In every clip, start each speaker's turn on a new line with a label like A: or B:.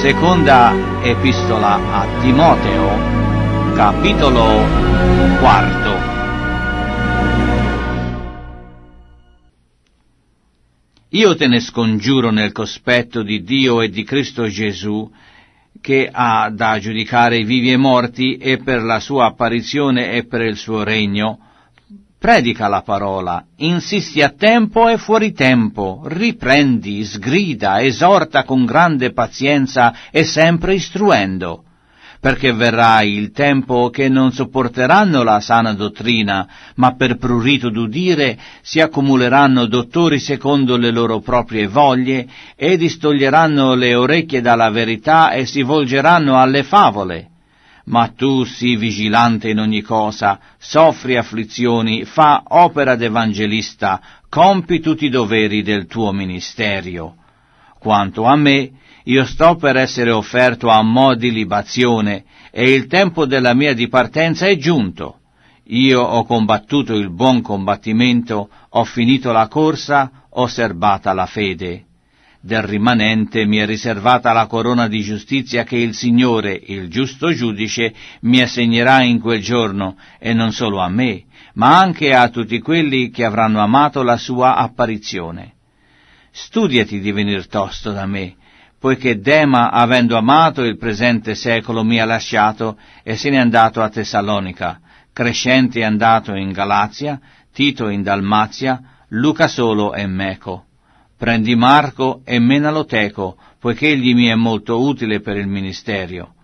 A: Seconda epistola a Timoteo, capitolo quarto. Io te ne scongiuro nel cospetto di Dio e di Cristo Gesù, che ha da giudicare i vivi e morti e per la sua apparizione e per il suo regno, Predica la parola, insisti a tempo e fuori tempo, riprendi, sgrida, esorta con grande pazienza e sempre istruendo, perché verrà il tempo che non sopporteranno la sana dottrina, ma per prurito d'udire si accumuleranno dottori secondo le loro proprie voglie e distoglieranno le orecchie dalla verità e si volgeranno alle favole ma tu sii vigilante in ogni cosa, soffri afflizioni, fa opera d'evangelista, compi tutti i doveri del tuo ministero. Quanto a me, io sto per essere offerto a mo' di libazione, e il tempo della mia dipartenza è giunto. Io ho combattuto il buon combattimento, ho finito la corsa, ho serbata la fede del rimanente mi è riservata la corona di giustizia che il Signore, il giusto giudice, mi assegnerà in quel giorno, e non solo a me, ma anche a tutti quelli che avranno amato la sua apparizione. Studiati di venir tosto da me, poiché Dema, avendo amato il presente secolo, mi ha lasciato e se n'è andato a Tessalonica, Crescente è andato in Galazia, Tito in Dalmazia, Luca solo e Meco Prendi Marco e menalo teco, poiché egli mi è molto utile per il ministerio.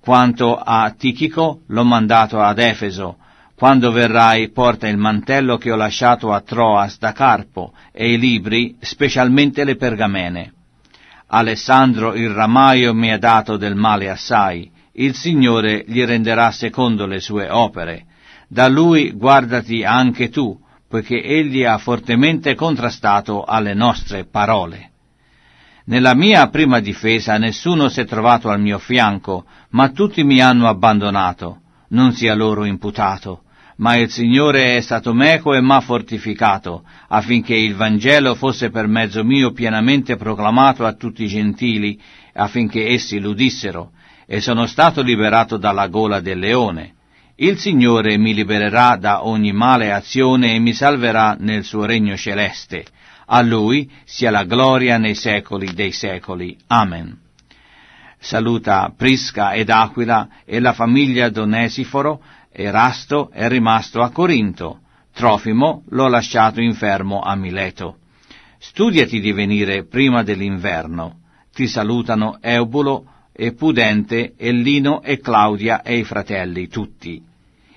A: Quanto a Tichico, l'ho mandato ad Efeso. Quando verrai, porta il mantello che ho lasciato a Troas da Carpo e i libri, specialmente le pergamene. Alessandro il Ramaio mi ha dato del male assai, il Signore gli renderà secondo le sue opere. Da lui guardati anche tu, poiché egli ha fortemente contrastato alle nostre parole. Nella mia prima difesa nessuno si è trovato al mio fianco, ma tutti mi hanno abbandonato, non sia loro imputato. Ma il Signore è stato meco e m'ha fortificato, affinché il Vangelo fosse per mezzo mio pienamente proclamato a tutti i gentili, affinché essi l'udissero, e sono stato liberato dalla gola del leone. Il Signore mi libererà da ogni male azione e mi salverà nel suo regno celeste. A Lui sia la gloria nei secoli dei secoli. Amen. Saluta Prisca ed Aquila e la famiglia d'Onesiforo, Erasto è rimasto a Corinto, Trofimo l'ho lasciato infermo a Mileto. Studiati di venire prima dell'inverno. Ti salutano Eubulo e Pudente e Lino e Claudia e i fratelli tutti.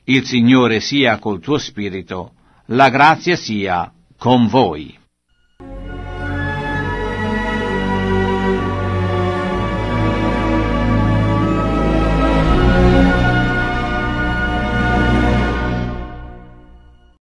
A: Il Signore sia col tuo spirito, la grazia sia con voi.